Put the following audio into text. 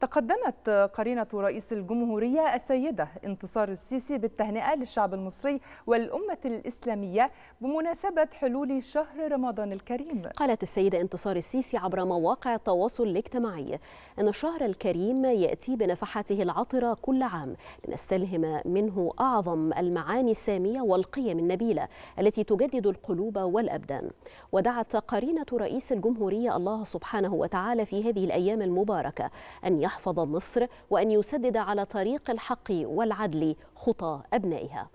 تقدمت قرينة رئيس الجمهورية السيدة انتصار السيسي بالتهنئة للشعب المصري والأمة الإسلامية بمناسبة حلول شهر رمضان الكريم قالت السيدة انتصار السيسي عبر مواقع التواصل الاجتماعي أن الشهر الكريم يأتي بنفحاته العطرة كل عام لنستلهم منه أعظم المعاني السامية والقيم النبيلة التي تجدد القلوب والأبدان ودعت قرينة رئيس الجمهورية الله سبحانه وتعالى في هذه الأيام المباركة أن يحفظ مصر وأن يسدد على طريق الحق والعدل خطى أبنائها